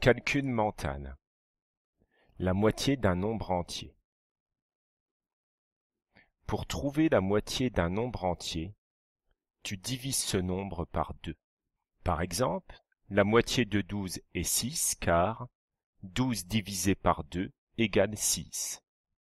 Calcul mental. La moitié d'un nombre entier. Pour trouver la moitié d'un nombre entier, tu divises ce nombre par 2. Par exemple, la moitié de 12 est 6 car 12 divisé par 2 égale 6.